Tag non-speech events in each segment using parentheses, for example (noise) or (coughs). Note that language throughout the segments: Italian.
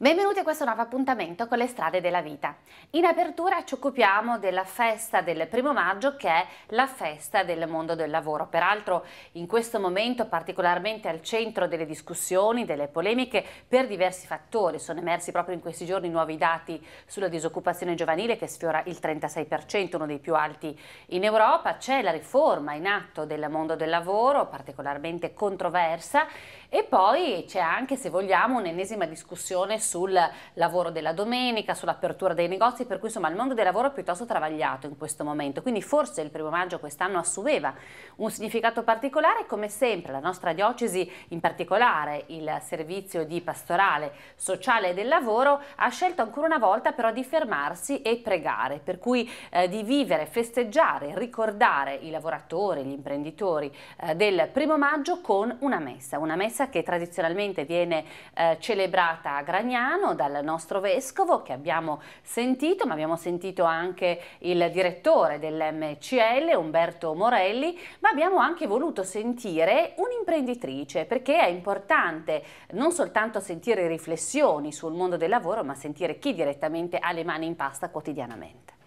Benvenuti a questo nuovo appuntamento con le strade della vita. In apertura ci occupiamo della festa del primo maggio che è la festa del mondo del lavoro. Peraltro in questo momento particolarmente al centro delle discussioni, delle polemiche per diversi fattori. Sono emersi proprio in questi giorni nuovi dati sulla disoccupazione giovanile che sfiora il 36%, uno dei più alti in Europa. C'è la riforma in atto del mondo del lavoro, particolarmente controversa. E poi c'è anche, se vogliamo, un'ennesima discussione sul lavoro della domenica, sull'apertura dei negozi, per cui insomma il mondo del lavoro è piuttosto travagliato in questo momento, quindi forse il primo maggio quest'anno assumeva un significato particolare, come sempre la nostra diocesi, in particolare il servizio di pastorale sociale del lavoro, ha scelto ancora una volta però di fermarsi e pregare, per cui eh, di vivere, festeggiare, ricordare i lavoratori, gli imprenditori eh, del primo maggio con una messa, una messa che tradizionalmente viene eh, celebrata a Gragnano, Fagnano, dal nostro vescovo che abbiamo sentito, ma abbiamo sentito anche il direttore dell'MCL, Umberto Morelli, ma abbiamo anche voluto sentire un'imprenditrice, perché è importante non soltanto sentire riflessioni sul mondo del lavoro, ma sentire chi direttamente ha le mani in pasta quotidianamente.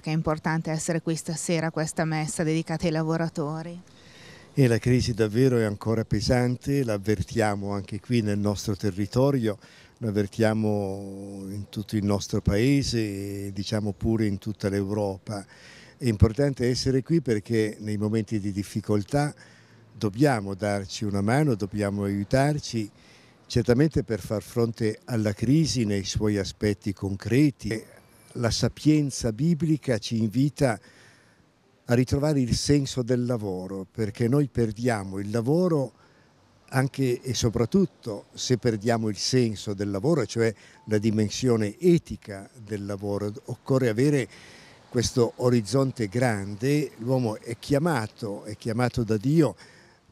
perché è importante essere qui stasera, a questa messa dedicata ai lavoratori? E la crisi davvero è ancora pesante, l'avvertiamo anche qui nel nostro territorio, l'avvertiamo in tutto il nostro paese e diciamo pure in tutta l'Europa. È importante essere qui perché nei momenti di difficoltà dobbiamo darci una mano, dobbiamo aiutarci certamente per far fronte alla crisi nei suoi aspetti concreti, la sapienza biblica ci invita a ritrovare il senso del lavoro, perché noi perdiamo il lavoro anche e soprattutto se perdiamo il senso del lavoro, cioè la dimensione etica del lavoro. Occorre avere questo orizzonte grande, l'uomo è chiamato, è chiamato da Dio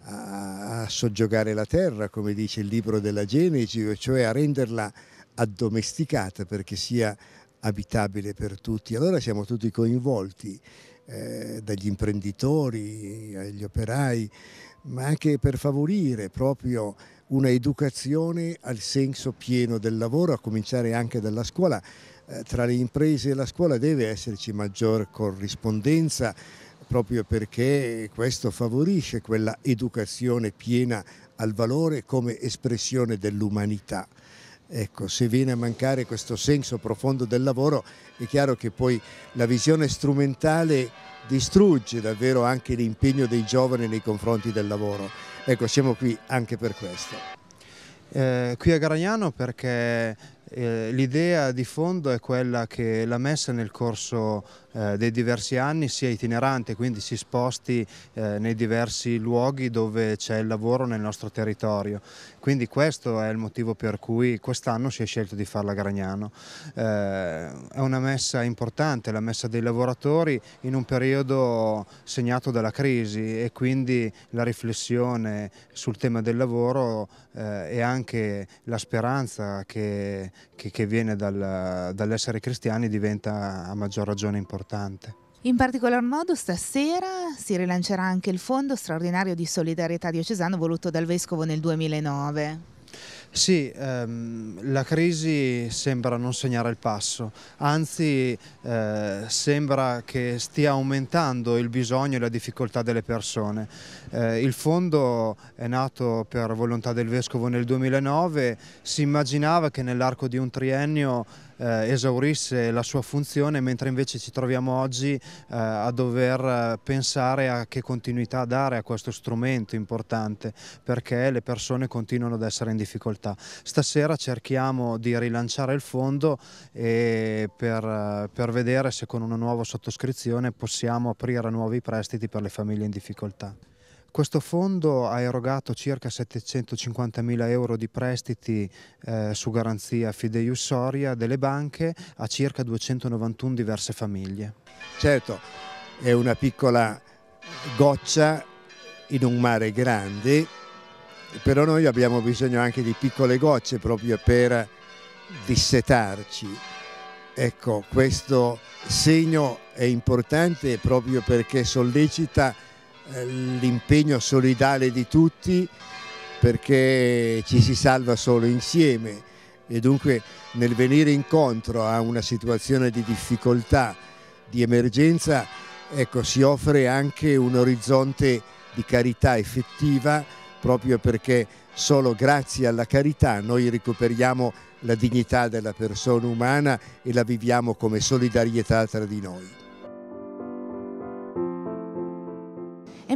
a, a soggiogare la terra, come dice il libro della Genesi, cioè a renderla addomesticata perché sia abitabile per tutti. Allora siamo tutti coinvolti, eh, dagli imprenditori agli operai, ma anche per favorire proprio una educazione al senso pieno del lavoro, a cominciare anche dalla scuola. Eh, tra le imprese e la scuola deve esserci maggior corrispondenza proprio perché questo favorisce quella educazione piena al valore come espressione dell'umanità. Ecco, se viene a mancare questo senso profondo del lavoro, è chiaro che poi la visione strumentale distrugge davvero anche l'impegno dei giovani nei confronti del lavoro. Ecco, siamo qui anche per questo. Eh, qui a Garagnano perché eh, l'idea di fondo è quella che la messa nel corso eh, dei diversi anni sia itinerante, quindi si sposti eh, nei diversi luoghi dove c'è il lavoro nel nostro territorio. Quindi questo è il motivo per cui quest'anno si è scelto di farla a Gragnano. è una messa importante, la messa dei lavoratori in un periodo segnato dalla crisi e quindi la riflessione sul tema del lavoro e anche la speranza che che, che viene dal, dall'essere cristiani diventa a maggior ragione importante. In particolar modo stasera si rilancerà anche il Fondo straordinario di solidarietà diocesano voluto dal Vescovo nel 2009. Sì, ehm, la crisi sembra non segnare il passo, anzi eh, sembra che stia aumentando il bisogno e la difficoltà delle persone. Eh, il fondo è nato per volontà del Vescovo nel 2009, si immaginava che nell'arco di un triennio eh, esaurisse la sua funzione, mentre invece ci troviamo oggi eh, a dover eh, pensare a che continuità dare a questo strumento importante, perché le persone continuano ad essere in difficoltà. Stasera cerchiamo di rilanciare il fondo e per, eh, per vedere se con una nuova sottoscrizione possiamo aprire nuovi prestiti per le famiglie in difficoltà. Questo fondo ha erogato circa 750 mila euro di prestiti eh, su garanzia fideiussoria delle banche a circa 291 diverse famiglie. Certo, è una piccola goccia in un mare grande, però noi abbiamo bisogno anche di piccole gocce proprio per dissetarci. Ecco, questo segno è importante proprio perché sollecita eh, l'impegno solidale di tutti perché ci si salva solo insieme e dunque nel venire incontro a una situazione di difficoltà, di emergenza, ecco, si offre anche un orizzonte di carità effettiva proprio perché solo grazie alla carità noi recuperiamo la dignità della persona umana e la viviamo come solidarietà tra di noi.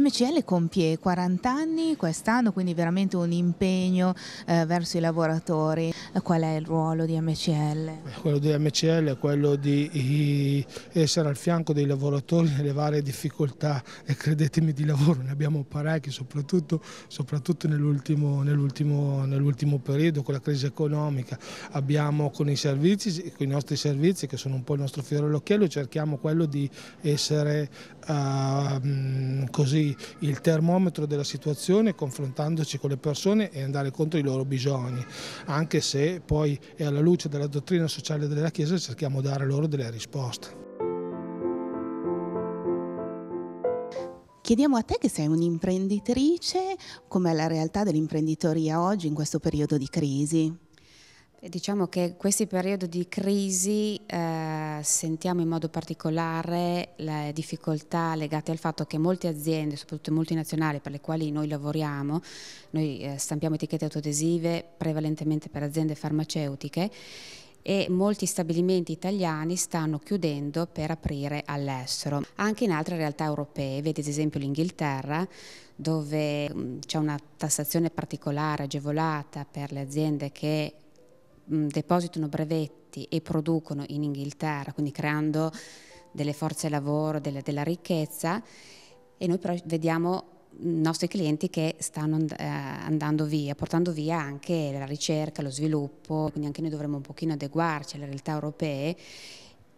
MCL compie 40 anni quest'anno, quindi veramente un impegno eh, verso i lavoratori. Eh, qual è il ruolo di MCL? Eh, quello di MCL è quello di eh, essere al fianco dei lavoratori nelle varie difficoltà e credetemi di lavoro, ne abbiamo parecchi, soprattutto, soprattutto nell'ultimo nell nell periodo con la crisi economica. Abbiamo con i, servizi, con i nostri servizi che sono un po' il nostro fiore all'occhiello, cerchiamo quello di essere Ehm, così, il termometro della situazione confrontandoci con le persone e andare contro i loro bisogni, anche se poi è alla luce della dottrina sociale della Chiesa cerchiamo di dare loro delle risposte. Chiediamo a te che sei un'imprenditrice, com'è la realtà dell'imprenditoria oggi in questo periodo di crisi? Diciamo che in questi periodi di crisi eh, sentiamo in modo particolare le difficoltà legate al fatto che molte aziende, soprattutto multinazionali per le quali noi lavoriamo, noi eh, stampiamo etichette autoadesive prevalentemente per aziende farmaceutiche e molti stabilimenti italiani stanno chiudendo per aprire all'estero, anche in altre realtà europee, vedi ad esempio l'Inghilterra dove mm, c'è una tassazione particolare agevolata per le aziende che Mm, depositano brevetti e producono in Inghilterra, quindi creando delle forze lavoro, delle, della ricchezza, e noi però vediamo i nostri clienti che stanno and eh, andando via, portando via anche la ricerca, lo sviluppo, quindi anche noi dovremmo un pochino adeguarci alle realtà europee,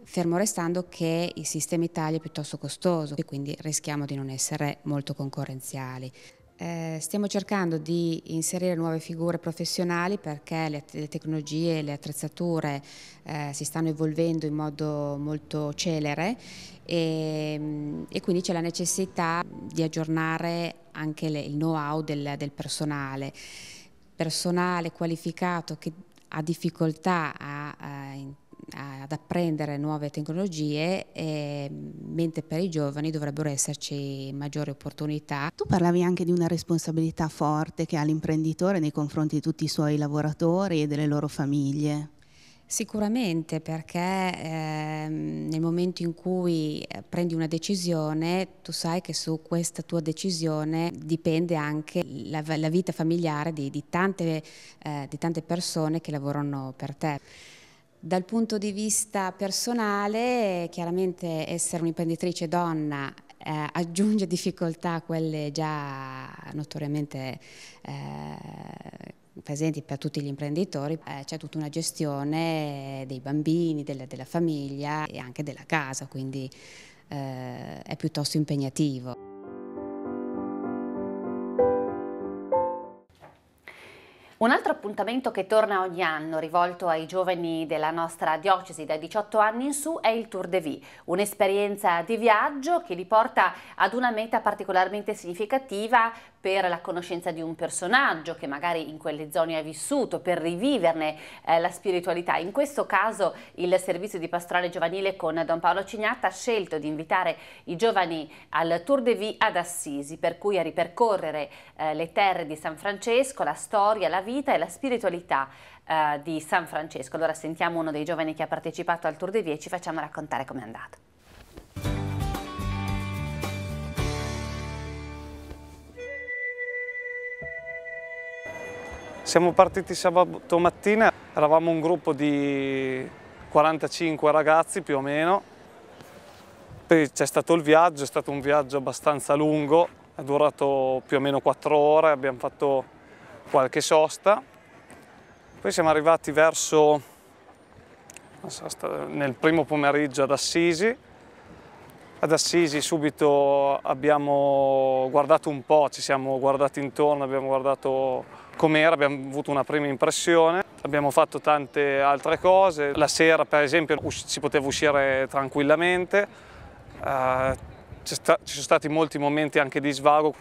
fermo restando che il sistema Italia è piuttosto costoso e quindi rischiamo di non essere molto concorrenziali. Eh, stiamo cercando di inserire nuove figure professionali perché le, le tecnologie e le attrezzature eh, si stanno evolvendo in modo molto celere e, ehm, e quindi c'è la necessità di aggiornare anche le, il know-how del, del personale, personale qualificato che ha difficoltà a, a eh, ad apprendere nuove tecnologie, eh, mentre per i giovani dovrebbero esserci maggiori opportunità. Tu parlavi anche di una responsabilità forte che ha l'imprenditore nei confronti di tutti i suoi lavoratori e delle loro famiglie. Sicuramente perché eh, nel momento in cui eh, prendi una decisione tu sai che su questa tua decisione dipende anche la, la vita familiare di, di, tante, eh, di tante persone che lavorano per te. Dal punto di vista personale, chiaramente essere un'imprenditrice donna eh, aggiunge difficoltà a quelle già notoriamente eh, presenti per tutti gli imprenditori, eh, c'è tutta una gestione dei bambini, della, della, famiglia e anche della casa, quindi eh, è piuttosto impegnativo. Un altro appuntamento che torna ogni anno rivolto ai giovani della nostra diocesi dai 18 anni in su è il Tour de Vie, un'esperienza di viaggio che li porta ad una meta particolarmente significativa per la conoscenza di un personaggio che magari in quelle zone ha vissuto, per riviverne eh, la spiritualità. In questo caso il servizio di pastorale giovanile con Don Paolo Cignatta ha scelto di invitare i giovani al Tour de Vie ad Assisi, per cui a ripercorrere eh, le terre di San Francesco, la storia, la vita e la spiritualità eh, di San Francesco. Allora sentiamo uno dei giovani che ha partecipato al Tour de Vie e ci facciamo raccontare com'è andato. Siamo partiti sabato mattina, eravamo un gruppo di 45 ragazzi più o meno. Poi c'è stato il viaggio, è stato un viaggio abbastanza lungo, è durato più o meno 4 ore, abbiamo fatto qualche sosta. Poi siamo arrivati verso so, nel primo pomeriggio ad Assisi. Ad Assisi subito abbiamo guardato un po', ci siamo guardati intorno, abbiamo guardato com'era, abbiamo avuto una prima impressione, abbiamo fatto tante altre cose, la sera per esempio si poteva uscire tranquillamente, eh, ci sono stati molti momenti anche di svago,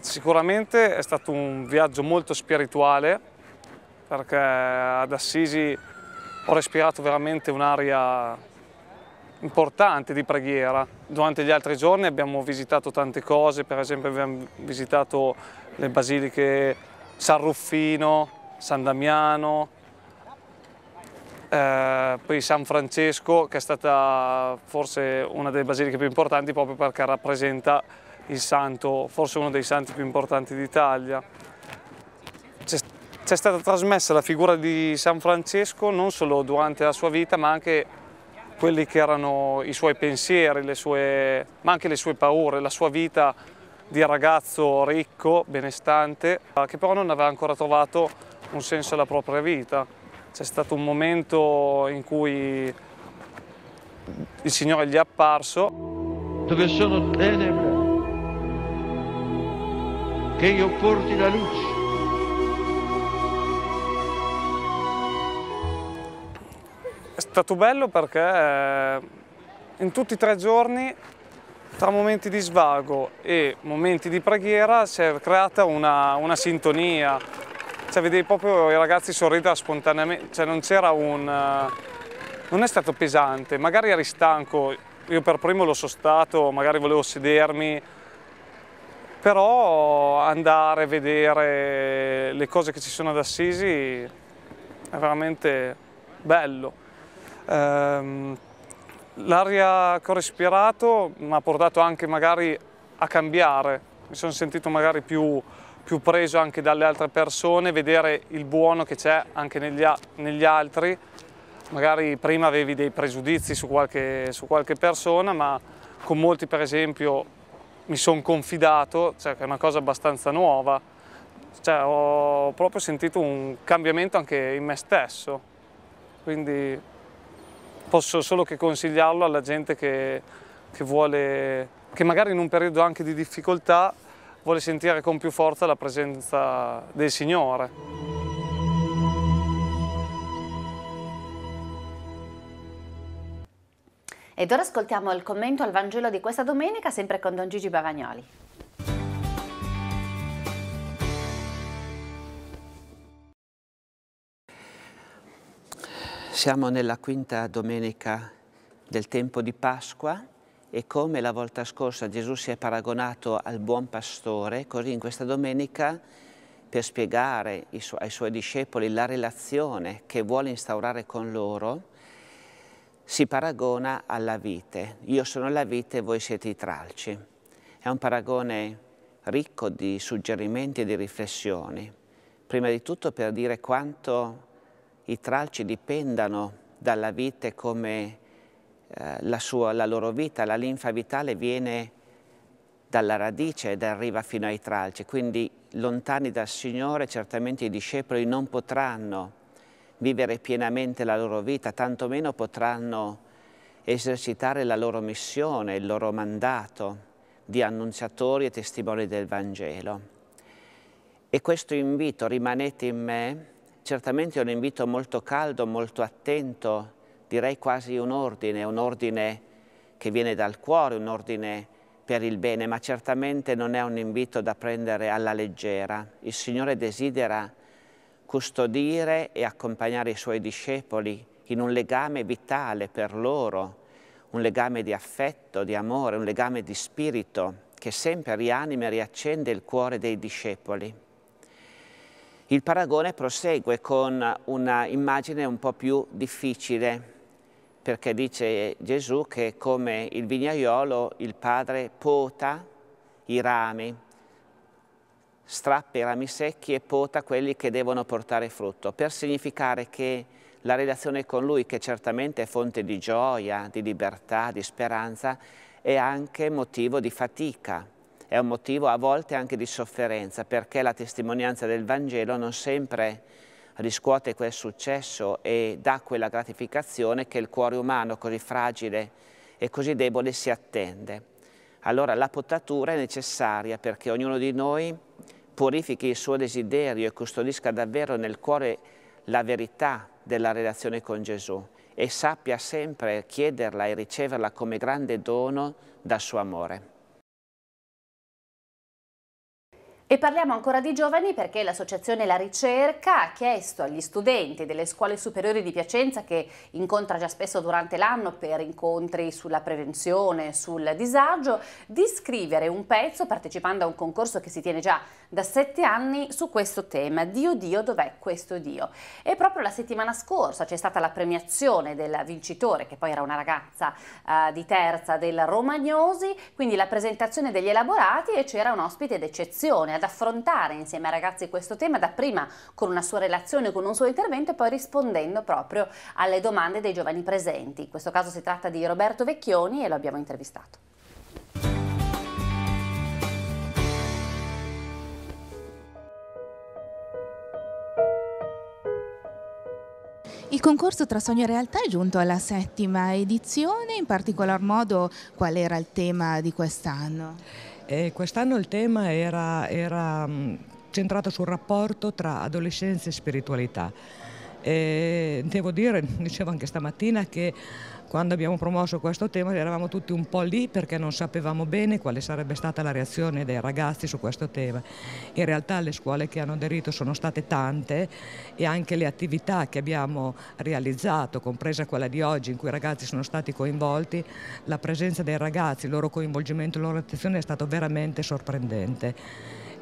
sicuramente è stato un viaggio molto spirituale perché ad Assisi ho respirato veramente un'aria importante di preghiera. Durante gli altri giorni abbiamo visitato tante cose, per esempio abbiamo visitato le basiliche San Ruffino, San Damiano, eh, poi San Francesco che è stata forse una delle basiliche più importanti proprio perché rappresenta il santo, forse uno dei santi più importanti d'Italia. C'è stata trasmessa la figura di San Francesco non solo durante la sua vita ma anche quelli che erano i suoi pensieri, sue, ma anche le sue paure, la sua vita di ragazzo ricco, benestante, eh, che però non aveva ancora trovato un senso alla propria vita. C'è stato un momento in cui il Signore gli è apparso. Dove sono tenebre, che io porti la luce. È stato bello perché eh, in tutti i tre giorni tra momenti di svago e momenti di preghiera si è creata una, una sintonia, cioè vedevi proprio i ragazzi sorridere spontaneamente, cioè non c'era un... Eh, non è stato pesante, magari eri stanco, io per primo lo sono stato, magari volevo sedermi, però andare a vedere le cose che ci sono ad Assisi è veramente bello. Um, L'aria che ho respirato mi ha portato anche magari a cambiare, mi sono sentito magari più, più preso anche dalle altre persone, vedere il buono che c'è anche negli, negli, altri. Magari prima avevi dei pregiudizi su qualche, su qualche persona, ma con molti per esempio mi sono confidato, cioè che è una cosa abbastanza nuova. Cioè, ho proprio sentito un cambiamento anche in me stesso. Quindi posso solo che consigliarlo alla gente che, che, vuole, che magari in un periodo anche di difficoltà vuole sentire con più forza la presenza del Signore. Ed ora ascoltiamo il commento al Vangelo di questa domenica, sempre con Don Gigi Bavagnoli. Siamo nella quinta domenica del tempo di Pasqua e come la volta scorsa Gesù si è paragonato al buon pastore, così in questa domenica per spiegare ai suoi discepoli la relazione che vuole instaurare con loro, si paragona alla vite. Io sono la vite e voi siete i tralci. È un paragone ricco di suggerimenti e di riflessioni. Prima di tutto per dire quanto i tralci dipendano dalla vite come eh, la, sua, la loro vita, la linfa vitale viene dalla radice ed arriva fino ai tralci, quindi lontani dal Signore certamente i discepoli non potranno vivere pienamente la loro vita, tantomeno potranno esercitare la loro missione, il loro mandato di annunciatori e testimoni del Vangelo. E questo invito, rimanete in me, certamente è un invito molto caldo, molto attento, direi quasi un ordine, un ordine che viene dal cuore, un ordine per il bene, ma certamente non è un invito da prendere alla leggera. Il Signore desidera custodire e accompagnare i Suoi discepoli in un legame vitale per loro, un legame di affetto, di amore, un legame di spirito che sempre rianima e riaccende il cuore dei discepoli. Il paragone prosegue con una immagine un po' più difficile, perché dice Gesù che come il vignaiolo il padre pota i rami, strappa i rami secchi e pota quelli che devono portare frutto, per significare che la relazione con Lui, che certamente è fonte di gioia, di libertà, di speranza, è anche motivo di fatica, è un motivo a volte anche di sofferenza perché la testimonianza del Vangelo non sempre riscuote quel successo e dà quella gratificazione che il cuore umano così fragile e così debole si attende. Allora la potatura è necessaria perché ognuno di noi purifichi il suo desiderio e custodisca davvero nel cuore la verità della relazione con Gesù e sappia sempre chiederla e riceverla come grande dono dal suo amore. E parliamo ancora di giovani perché l'associazione La Ricerca ha chiesto agli studenti delle scuole superiori di Piacenza che incontra già spesso durante l'anno per incontri sulla prevenzione, sul disagio, di scrivere un pezzo partecipando a un concorso che si tiene già da sette anni su questo tema, Dio Dio dov'è questo Dio? E proprio la settimana scorsa c'è stata la premiazione del vincitore che poi era una ragazza eh, di terza del Romagnosi, quindi la presentazione degli elaborati e c'era un ospite d'eccezione ad affrontare insieme ai ragazzi questo tema, dapprima con una sua relazione, con un suo intervento e poi rispondendo proprio alle domande dei giovani presenti. In questo caso si tratta di Roberto Vecchioni e lo abbiamo intervistato. Il concorso tra sogno e realtà è giunto alla settima edizione, in particolar modo qual era il tema di quest'anno? E quest'anno il tema era, era mm, centrato sul rapporto tra adolescenza e spiritualità. E devo dire, dicevo anche stamattina, che quando abbiamo promosso questo tema eravamo tutti un po' lì perché non sapevamo bene quale sarebbe stata la reazione dei ragazzi su questo tema. In realtà le scuole che hanno aderito sono state tante e anche le attività che abbiamo realizzato, compresa quella di oggi in cui i ragazzi sono stati coinvolti, la presenza dei ragazzi, il loro coinvolgimento, la loro attenzione è stato veramente sorprendente.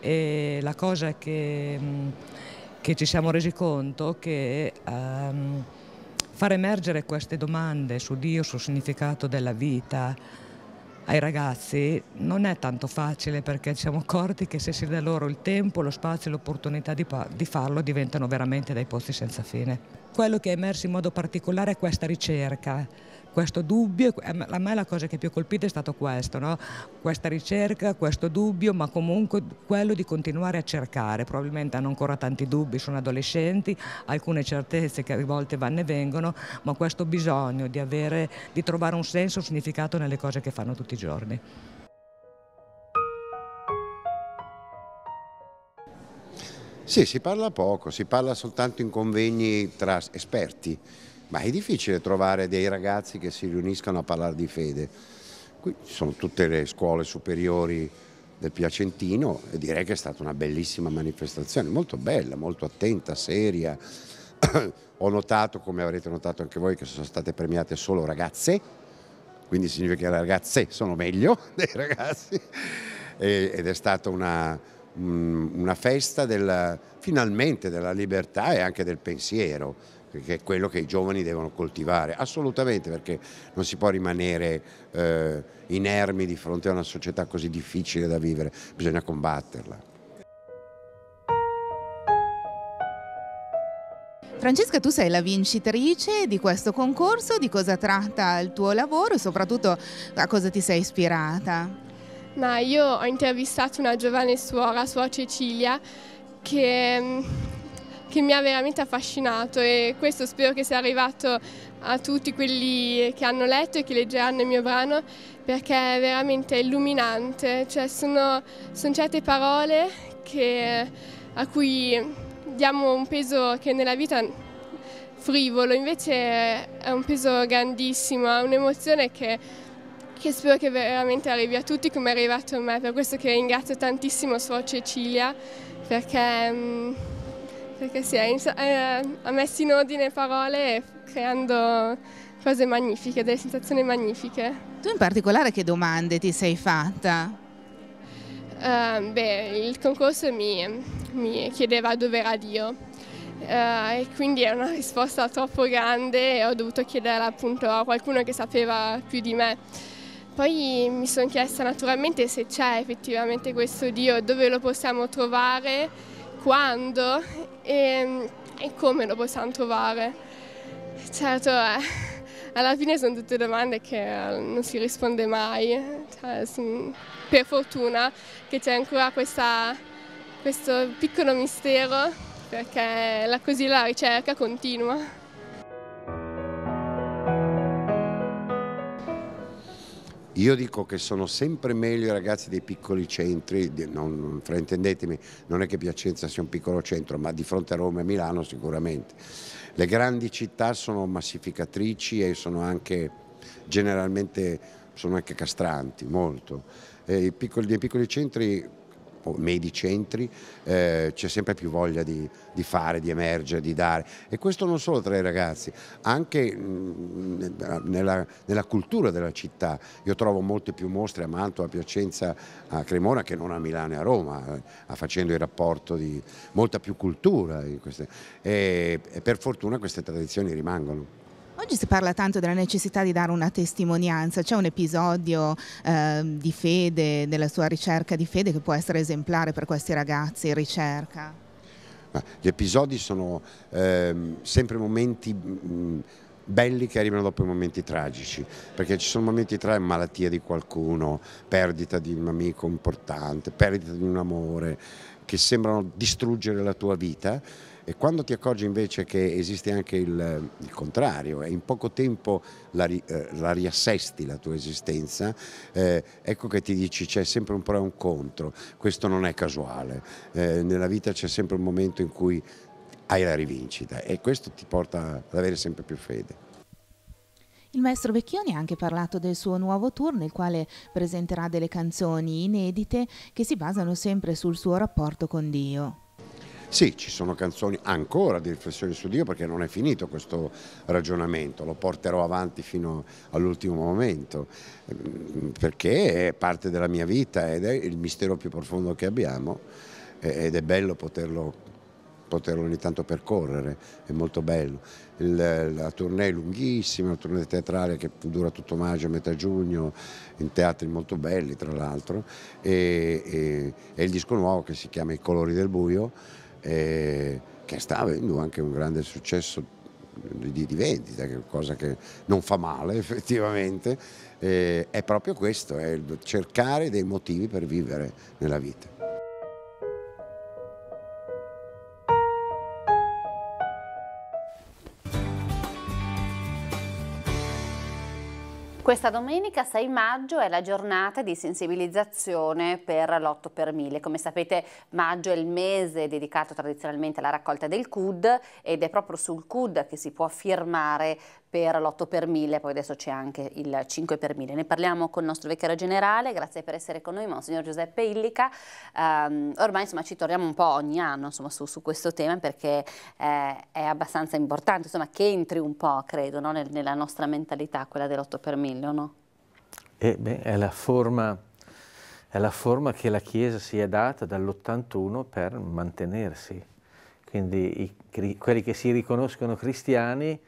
E la cosa che, mm, che ci siamo resi conto è che... Um, Far emergere queste domande su Dio, sul significato della vita ai ragazzi non è tanto facile perché ci siamo accorti che se si dà loro il tempo, lo spazio e l'opportunità di, di farlo diventano veramente dei posti senza fine. Quello che è emerso in modo particolare è questa ricerca questo dubbio, eh, a me la cosa che più colpita è stato questo, no? questa ricerca, questo dubbio, ma comunque quello di continuare a cercare, probabilmente hanno ancora tanti dubbi, sono adolescenti, alcune certezze che a volte vanno e vengono, ma questo bisogno di, avere, di trovare un senso, un significato nelle cose che fanno tutti i giorni. Sì, si parla poco, si parla soltanto in convegni tra esperti ma è difficile trovare dei ragazzi che si riuniscano a parlare di fede. Qui ci sono tutte le scuole superiori del Piacentino e direi che è stata una bellissima manifestazione, molto bella, molto attenta, seria. (coughs) Ho notato, come avrete notato anche voi, che sono state premiate solo ragazze, quindi significa che le ragazze sono meglio (laughs) dei ragazzi e, ed è stata una, mm, una festa della, finalmente della libertà e anche del pensiero che è quello che i giovani devono coltivare, assolutamente perché non si può rimanere eh, inermi di fronte a una società così difficile da vivere, bisogna combatterla. Francesca, tu sei la vincitrice di questo concorso, di cosa tratta il tuo lavoro e soprattutto a cosa ti sei ispirata? Ma io ho intervistato una giovane suora, suor Cecilia, che mm, che mi ha veramente affascinato e questo spero che sia arrivato a tutti quelli che hanno letto e che leggeranno il mio brano perché è veramente illuminante, cioè sono, sono certe parole che, a cui diamo un peso che nella vita frivolo, invece è un peso grandissimo, è un'emozione che, che, spero che veramente arrivi a tutti come è arrivato a me, per questo che ringrazio tantissimo Suor Cecilia perché... Mm, perché si è, è, eh, ha messo in ordine parole creando cose magnifiche, delle sensazioni magnifiche. Tu in particolare che domande ti sei fatta? Uh, beh, il concorso mi, mi chiedeva dove era Dio uh, e quindi è una risposta troppo grande e ho dovuto chiederla appunto a qualcuno che sapeva più di me. Poi mi sono chiesta naturalmente se c'è effettivamente questo Dio, dove lo possiamo trovare quando e, e come lo possiamo trovare. Certo, eh, alla fine sono tutte domande che eh, non si risponde mai, cioè, per fortuna che c'è ancora questa, questo piccolo mistero perché la, così la ricerca continua. Io dico che sono sempre meglio i ragazzi dei piccoli centri, non, fraintendetemi, non è che Piacenza sia un piccolo centro, ma di fronte a Roma e Milano sicuramente. Le grandi città sono massificatrici e sono anche generalmente sono anche castranti, molto. E nei piccoli centri medicentri, eh, c'è sempre più voglia di, di, fare, di emergere, di dare e questo non solo tra i ragazzi, anche mh, nella, nella, cultura della città. Io trovo molte più mostre a Mantova, a Piacenza, a Cremona che non a Milano e a Roma, eh, facendo il rapporto di molta più cultura. E per fortuna queste tradizioni rimangono. Oggi si parla tanto della necessità di dare una testimonianza, c'è un episodio eh, di fede, della sua ricerca di fede che può essere esemplare per questi ragazzi, ricerca? gli episodi sono eh, sempre momenti... Mm, belli che arrivano dopo i momenti tragici, perché ci sono momenti tra malattia di qualcuno, perdita di un amico importante, perdita di un amore, che sembrano distruggere la tua vita e quando ti accorgi invece che esiste anche il, il contrario, e in poco tempo la, ri, eh, la riassesti la tua esistenza, eh, ecco che ti dici c'è sempre un pro e un contro, questo non è casuale, eh, nella vita c'è sempre un momento in cui hai la rivincita e questo ti porta ad avere sempre più fede. Il maestro Vecchioni ha anche parlato del suo nuovo tour nel quale presenterà delle canzoni inedite che si basano sempre sul suo rapporto con Dio. Sì, ci sono canzoni ancora di riflessione su Dio perché non è finito questo ragionamento, lo porterò avanti fino all'ultimo momento, mm, perché è parte della mia vita ed è il mistero più profondo che abbiamo ed è bello poterlo, poterlo ogni tanto percorrere, è molto bello. Il, la tournée è lunghissima, la tournée teatrale che dura tutto maggio, metà giugno, in teatri molto belli tra l'altro, e, e, e il disco nuovo che si chiama I colori del buio eh, che sta avendo anche un grande successo di, di vendita, che è cosa che non fa male (laughs) effettivamente, eh, è proprio questo, è cercare dei motivi per vivere nella vita. Questa domenica 6 maggio è la giornata di sensibilizzazione per l'8 per 1000. Come sapete maggio è il mese dedicato tradizionalmente alla raccolta del CUD ed è proprio sul CUD che si può firmare per l'8 per 1000, poi adesso c'è anche il 5 per 1000. Ne parliamo con il nostro vecchio generale, grazie per essere con noi, Monsignor Giuseppe Illica. Um, ormai insomma, ci torniamo un po' ogni anno insomma, su, su, questo tema perché eh, è abbastanza importante insomma, che entri un po', credo, no? Nel, nella nostra mentalità, quella dell'8 per 1000, no? Eh beh, è la forma è la forma che la Chiesa si è data dall'81 per mantenersi. Quindi i, quelli che si riconoscono cristiani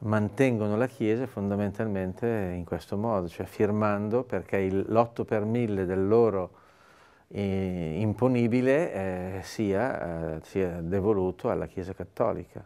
mantengono la Chiesa fondamentalmente in questo modo, cioè firmando perché l'8 per 1000 del loro eh, imponibile eh, sia, eh, sia devoluto alla Chiesa Cattolica.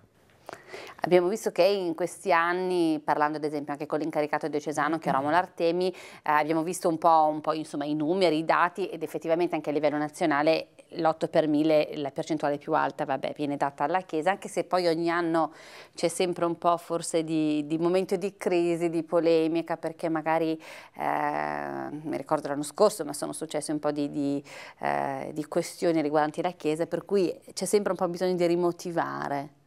Abbiamo visto che in questi anni, parlando ad esempio anche con l'incaricato diocesano che è Romolo mm. Artemi, eh, abbiamo visto un po', un po' i numeri, i dati ed effettivamente anche a livello nazionale l'8 per 1000, la percentuale più alta, vabbè, viene data alla Chiesa, anche se poi ogni anno c'è sempre un po' forse di, di, momento di crisi, di polemica, perché magari, eh, mi ricordo l'anno scorso, ma sono successe un po' di, di, eh, di questioni riguardanti la Chiesa, per cui c'è sempre un po' bisogno di rimotivare.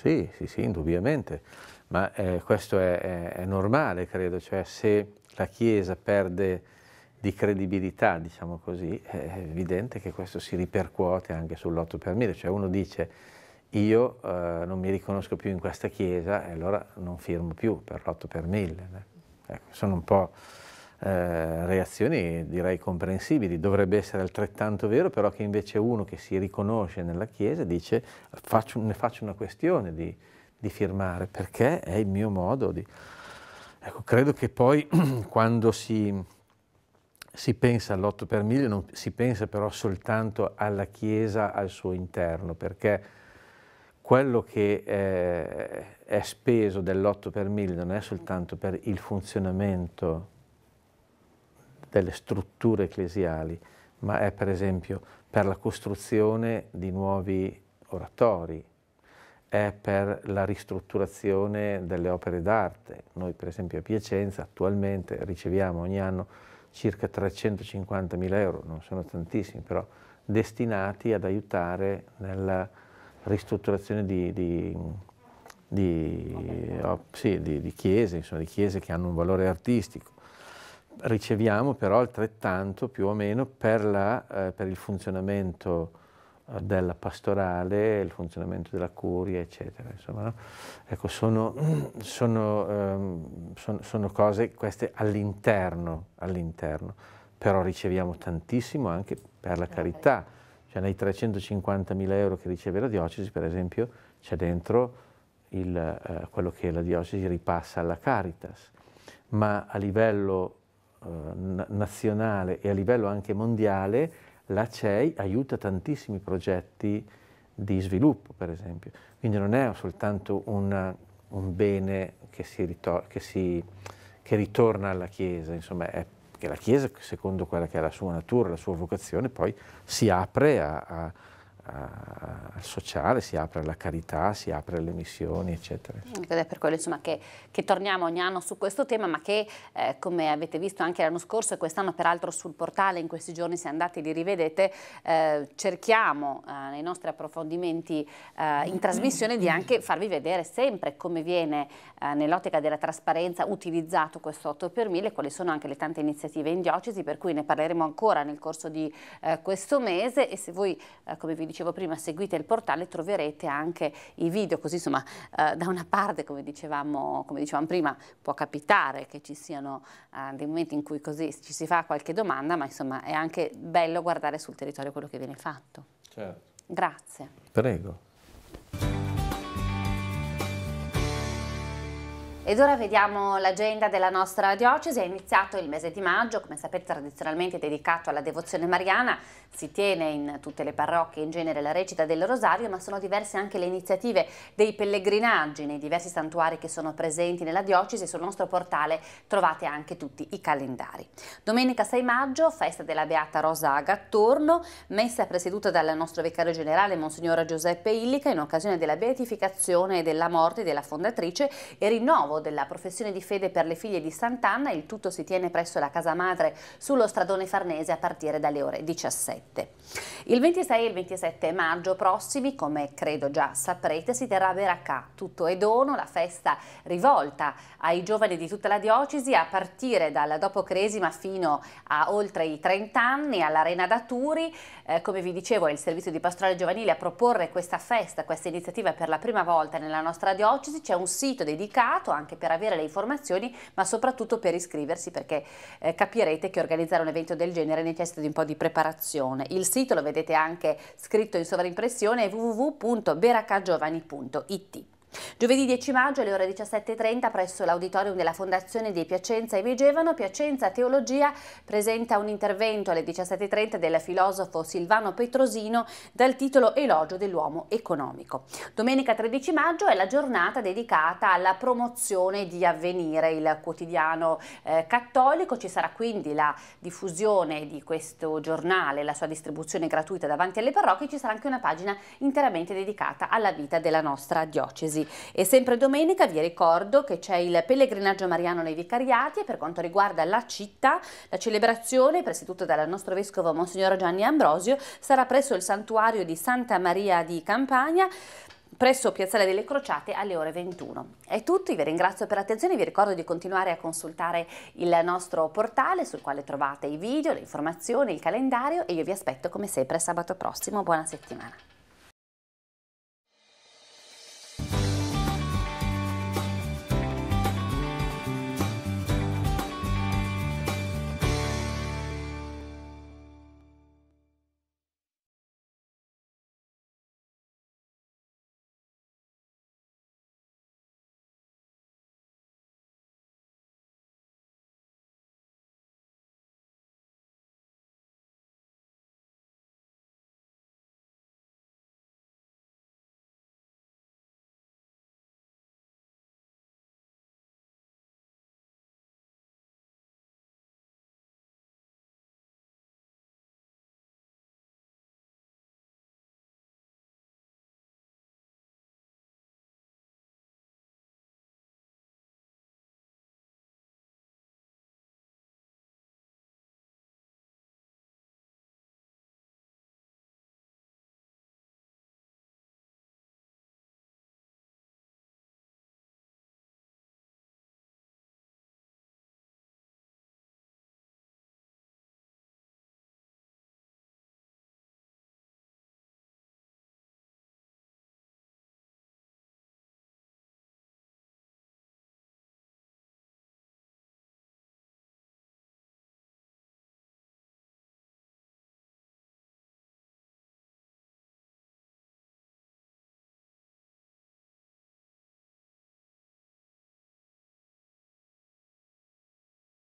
Sì, sì, sì, indubbiamente, ma eh, questo è, è, è normale, credo, cioè se la Chiesa perde di credibilità, diciamo così, è evidente che questo si ripercuote anche sull'8 per 1000, cioè uno dice io eh, non mi riconosco più in questa chiesa e allora non firmo più per l'8 per 1000. Eh. Ecco, sono un po' eh, reazioni direi comprensibili, dovrebbe essere altrettanto vero però che invece uno che si riconosce nella chiesa dice faccio, ne faccio una questione di, di firmare perché è il mio modo di... Ecco, credo che poi (clears throat) quando si si pensa all'8 per 1000, non si pensa però soltanto alla Chiesa al suo interno, perché quello che eh, è speso dell'8 per 1000 non è soltanto per il funzionamento delle strutture ecclesiali, ma è per esempio per la costruzione di nuovi oratori, è per la ristrutturazione delle opere d'arte. Noi per esempio a Piacenza attualmente riceviamo ogni anno circa 350 mila euro, non sono tantissimi, però destinati ad aiutare nella ristrutturazione di, di, di, oh, sì, di chiese, insomma, di chiese che hanno un valore artistico riceviamo però altrettanto più o meno per, la, eh, per il funzionamento della pastorale, il funzionamento della curia, eccetera. Insomma, no? ecco, sono, (clears throat) sono, ehm, sono, sono, cose queste all'interno, all'interno, però riceviamo tantissimo anche per la carità, cioè nei 350.000 euro che riceve la diocesi, per esempio, c'è dentro il, eh, quello che la diocesi ripassa alla Caritas, ma a livello eh, nazionale e a livello anche mondiale la CEI aiuta tantissimi progetti di sviluppo, per esempio. Quindi non è soltanto una, un bene che, si ritor- che, si, che ritorna alla Chiesa, insomma, è che la Chiesa, secondo quella che è la sua natura, la sua vocazione, poi si apre a, a al eh, sociale, si apre alla carità, si apre alle missioni, eccetera. Ed è per quello insomma, che, che, torniamo ogni anno su questo tema, ma che eh, come avete visto anche l'anno scorso e quest'anno peraltro sul portale, in questi giorni se andate li rivedete, eh, cerchiamo eh, nei nostri approfondimenti eh, in trasmissione di anche farvi vedere sempre come viene eh, nell'ottica della trasparenza utilizzato questo 8 per 1000, quali sono anche le tante iniziative in diocesi, per cui ne parleremo ancora nel corso di questo mese e se voi, come vi dicevo prima, seguite il portale, troverete anche i video, così insomma eh, da una parte, come dicevamo, come dicevamo, prima, può capitare che ci siano eh, dei momenti in cui così ci si fa qualche domanda, ma insomma è anche bello guardare sul territorio quello che viene fatto. Certo. Grazie. Prego. Ed ora vediamo l'agenda della nostra diocesi. È iniziato il mese di maggio, come sapete tradizionalmente dedicato alla devozione mariana. Si tiene in tutte le parrocchie in genere la recita del rosario, ma sono diverse anche le iniziative dei pellegrinaggi nei diversi santuari che sono presenti nella diocesi. Sul nostro portale trovate anche tutti i calendari. Domenica 6 maggio, festa della Beata Rosa Gattorno, messa presieduta dal nostro vicario generale Monsignora Giuseppe Illica in occasione della beatificazione e della morte della fondatrice e rinnovo della professione di fede per le figlie di Sant'Anna, il tutto si tiene presso la casa madre sullo stradone Farnese a partire dalle ore 17. Il 26 e il 27 maggio prossimi, come credo già saprete, si terrà a Veracà tutto è dono, la festa rivolta ai giovani di tutta la diocesi a partire dalla Cresima fino a oltre i 30 anni all'Arena Daturi, eh, come vi dicevo è il servizio di pastorale giovanile a proporre questa festa, questa iniziativa per la prima volta nella nostra diocesi, c'è un sito dedicato anche anche per avere le informazioni, ma soprattutto per iscriversi perché eh, capirete che organizzare un evento del genere necessita di un po' di preparazione. Il sito lo vedete anche scritto in sovraimpressione www.beracagiovani.it. Giovedì 10 maggio alle ore 17.30 presso l'auditorium della Fondazione di Piacenza e Vigevano, Piacenza Teologia presenta un intervento alle 17.30 del filosofo Silvano Petrosino dal titolo Elogio dell'uomo economico. Domenica 13 maggio è la giornata dedicata alla promozione di Avvenire, il quotidiano eh, cattolico. Ci sarà quindi la diffusione di questo giornale, la sua distribuzione gratuita davanti alle parrocchie. Ci sarà anche una pagina interamente dedicata alla vita della nostra diocesi. Tifosi. E sempre domenica vi ricordo che c'è il pellegrinaggio mariano nei vicariati e per quanto riguarda la città, la celebrazione presieduta dal nostro vescovo Monsignor Gianni Ambrosio sarà presso il santuario di Santa Maria di Campania presso Piazzale delle Crociate alle ore 21. È tutto, vi ringrazio per l'attenzione, vi ricordo di continuare a consultare il nostro portale sul quale trovate i video, le informazioni, il calendario e io vi aspetto come sempre sabato prossimo, buona settimana.